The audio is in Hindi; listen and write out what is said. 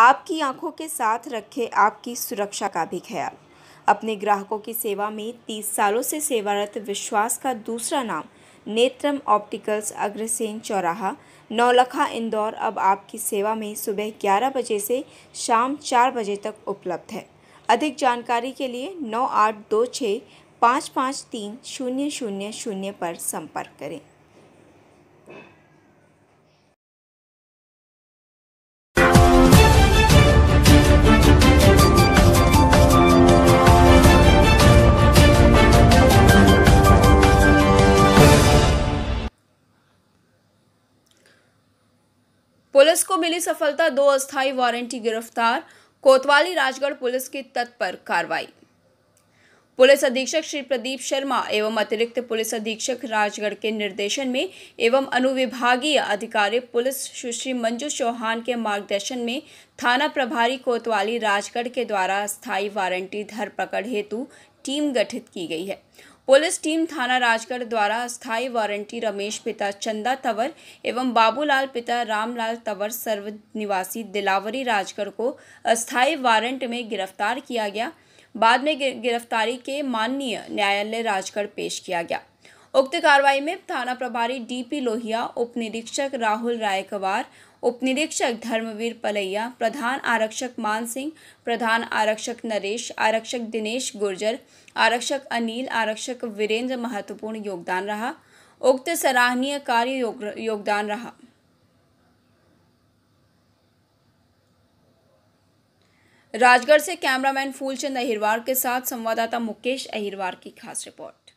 आपकी आंखों के साथ रखे आपकी सुरक्षा का भी ख्याल अपने ग्राहकों की सेवा में तीस सालों से सेवारत विश्वास का दूसरा नाम नेत्रम ऑप्टिकल्स अग्रसेन चौराहा नौलखा इंदौर अब आपकी सेवा में सुबह ग्यारह बजे से शाम चार बजे तक उपलब्ध है अधिक जानकारी के लिए नौ आठ दो छः पाँच पाँच तीन शून्य शून्य शून्य पर संपर्क करें पुलिस को मिली सफलता दो अस्थायी वारंटी गिरफ्तार कोतवाली राजगढ़ पुलिस की तत्पर कार्रवाई पुलिस अधीक्षक श्री प्रदीप शर्मा एवं अतिरिक्त पुलिस अधीक्षक राजगढ़ के निर्देशन में एवं अनुविभागीय अधिकारी पुलिस सुश्री मंजू चौहान के मार्गदर्शन में थाना प्रभारी कोतवाली राजगढ़ के द्वारा स्थायी वारंटी धरपकड़ हेतु टीम गठित की गई है पुलिस टीम थाना राजगढ़ द्वारा स्थायी वारंटी रमेश पिता चंदा तंवर एवं बाबूलाल पिता रामलाल तंवर सर्व निवासी दिलावरी राजगढ़ को अस्थायी वारंट में गिरफ्तार किया गया बाद में गिरफ्तारी के माननीय न्यायालय राजगढ़ पेश किया गया उक्त कार्रवाई में थाना प्रभारी डीपी लोहिया उप निरीक्षक राहुल रायकवार उप निरीक्षक धर्मवीर पलैया प्रधान आरक्षक मान सिंह प्रधान आरक्षक नरेश आरक्षक दिनेश गुर्जर आरक्षक अनिल आरक्षक वीरेंद्र महत्वपूर्ण योगदान रहा उक्त सराहनीय कार्य योगदान रहा राजगढ़ से कैमरामैन फूलचंद अहिरवार के साथ संवाददाता मुकेश अहिरवार की खास रिपोर्ट